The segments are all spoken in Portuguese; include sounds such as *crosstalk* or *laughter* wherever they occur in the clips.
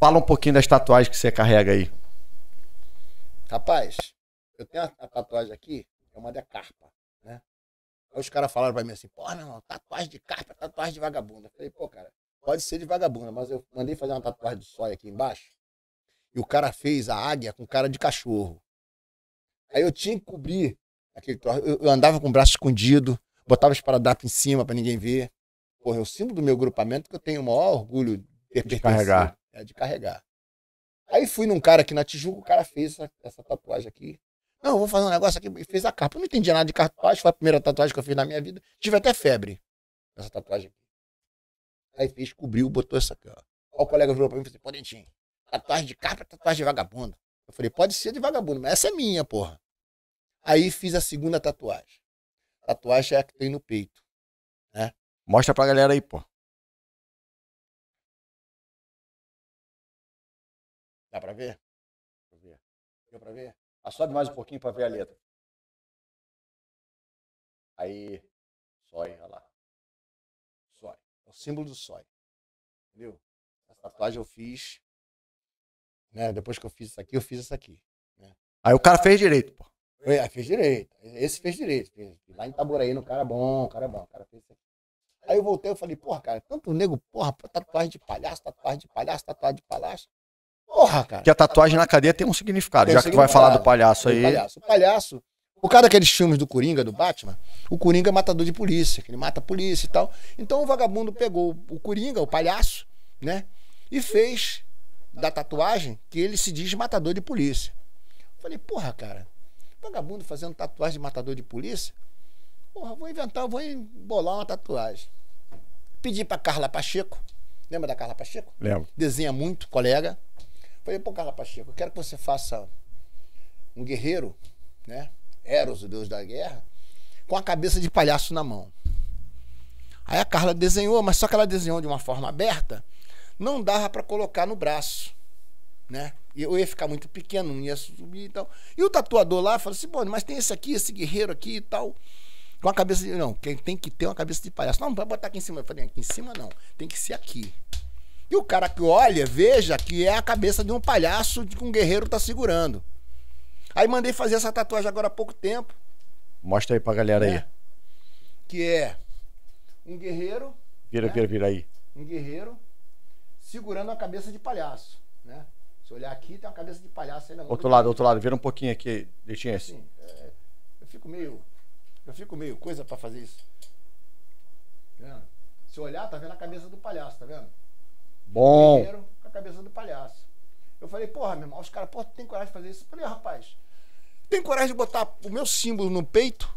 Fala um pouquinho das tatuagens que você carrega aí. Rapaz, eu tenho a, tatuagem aqui, é uma da carpa, né? Aí os caras falaram pra mim assim, pô, não, tatuagem de carpa, tatuagem de vagabunda. Eu falei, pô, cara, pode ser de vagabunda, mas eu mandei fazer uma tatuagem de sóia aqui embaixo. E o cara fez a águia com cara de cachorro. Aí eu tinha que cobrir aquele troço. Eu, eu andava com o braço escondido, botava os paradapos em cima para ninguém ver. Porra, é o símbolo do meu grupamento que eu tenho o maior orgulho de, de carregar é de carregar. Aí fui num cara aqui na Tijuca, o cara fez essa, essa tatuagem aqui. Não, vou fazer um negócio aqui. E fez a capa. Eu não entendi nada de tatuagem, foi a primeira tatuagem que eu fiz na minha vida. Tive até febre nessa tatuagem aqui. Aí fez, cobriu, botou essa aqui, ó. o colega virou pra mim e falou assim, Podentinho, tatuagem de capa, é tatuagem de vagabundo. Eu falei, pode ser de vagabundo, mas essa é minha, porra. Aí fiz a segunda tatuagem. Tatuagem é a que tem no peito, né? Mostra pra galera aí, pô. Dá para ver? Dá pra ver. Deu para ver? Ah, sobe mais um pouquinho para ver a letra. Aí, sói, olha lá. Sói. É o símbolo do sói. Entendeu? Essa tatuagem eu fiz. Né? Depois que eu fiz isso aqui, eu fiz isso aqui. Né? Aí o cara fez direito, pô. Aí fez direito. Esse fez direito. Fez. Lá em Itaboraí, no cara é bom, cara é bom. cara fez isso aqui. Aí eu voltei, eu falei, porra, cara, tanto nego, porra, tatuagem de palhaço, tatuagem de palhaço, tatuagem de palhaço. Porra, cara. Que a tatuagem na cadeia tem um significado, tem já um que tu vai falar do palhaço aí. Palhaço. O palhaço, o cara daqueles filmes do Coringa, do Batman, o Coringa é matador de polícia, que ele mata a polícia e tal. Então o vagabundo pegou o Coringa, o palhaço, né? E fez da tatuagem que ele se diz matador de polícia. Eu falei, porra, cara, vagabundo fazendo tatuagem de matador de polícia? Porra, vou inventar, vou embolar uma tatuagem. Pedi pra Carla Pacheco. Lembra da Carla Pacheco? Lembro. Desenha muito, colega. Falei, pô, Carla Pacheco, eu quero que você faça um guerreiro, né? Eros, o deus da guerra, com a cabeça de palhaço na mão. Aí a Carla desenhou, mas só que ela desenhou de uma forma aberta, não dava para colocar no braço, né? Eu ia ficar muito pequeno, não ia subir e tal. E o tatuador lá falou assim, pô, mas tem esse aqui, esse guerreiro aqui e tal. Com a cabeça de. Não, quem tem que ter uma cabeça de palhaço. Não, não vai botar aqui em cima. Eu falei, aqui em cima não. Tem que ser aqui. E o cara que olha, veja que é a cabeça de um palhaço que um guerreiro tá segurando. Aí mandei fazer essa tatuagem agora há pouco tempo. Mostra aí pra galera né? aí. É. Que é um guerreiro. Vira, né? vira, vira aí. Um guerreiro segurando a cabeça de palhaço, né? Se olhar aqui, tem uma cabeça de palhaço aí na Outro lado, outro lado, vira um pouquinho aqui, deixinha assim. É, eu fico meio. Eu fico meio coisa pra fazer isso. Tá vendo? Se olhar, tá vendo a cabeça do palhaço, tá vendo? Bom. guerreiro com a cabeça do palhaço. Eu falei, porra, meu irmão, os caras, porra, tu tem coragem de fazer isso? Eu falei, rapaz, tem coragem de botar o meu símbolo no peito,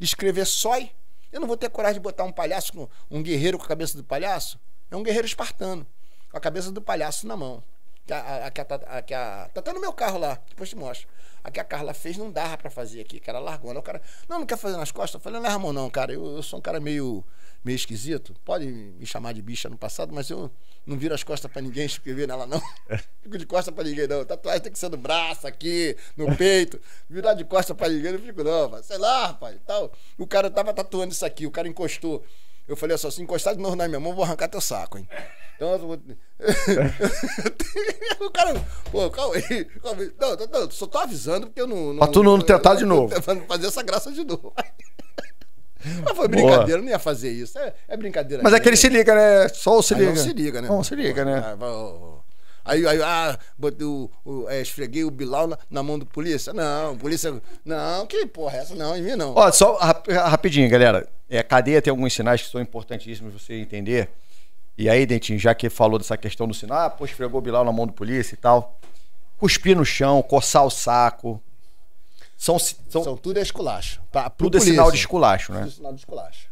escrever sói? Eu não vou ter coragem de botar um palhaço, um guerreiro com a cabeça do palhaço? É um guerreiro espartano, com a cabeça do palhaço na mão. Que a, a, que a, que a, tá até no meu carro lá, depois te mostro. aqui a Carla fez não dava para fazer aqui, cara, largou. Não, o cara, não, não quer fazer nas costas? Eu falei, não é Ramon, não, cara, eu, eu, sou um cara meio, meio esquisito. Pode me chamar de bicha no passado, mas eu não viro as costas para ninguém escrever nela, não. É. *laughs* fico de costas para ninguém, não. Tatuagem tem que ser no braço, aqui, no peito. Virar de costas para ninguém, não fico, não, sei lá, rapaz, tal. O cara tava tatuando isso aqui, o cara encostou. Eu falei, só se encostar de novo na minha mão, vou arrancar teu saco, hein. Então, *laughs* o cara, pô, calma aí. Calma aí. Não, não, só tô avisando porque eu não. não pra tu não, não tentar de *laughs* novo. Fazer essa graça de novo. *laughs* Mas foi brincadeira, eu não ia fazer isso. É, é brincadeira. Mas mesmo. é que ele se liga, né? Só o se liga. Não se liga, né? Não se liga, né? Ah, aí, aí ah, botei o, o é, esfreguei o Bilal na, na, mão do polícia. Não, polícia. Não, que porra é essa? Não, em mim não. Ó, só rap, rapidinho, galera. É, cadeia tem alguns sinais que são importantíssimos você entender. E aí, Dentinho, já que falou dessa questão do sinal, ah, pô, esfregou o Bilal na mão do polícia e tal. Cuspir no chão, coçar o saco. São, são, são tudo é esculacho. Pra, tudo polícia. é sinal de esculacho, né? Tudo é sinal de esculacho.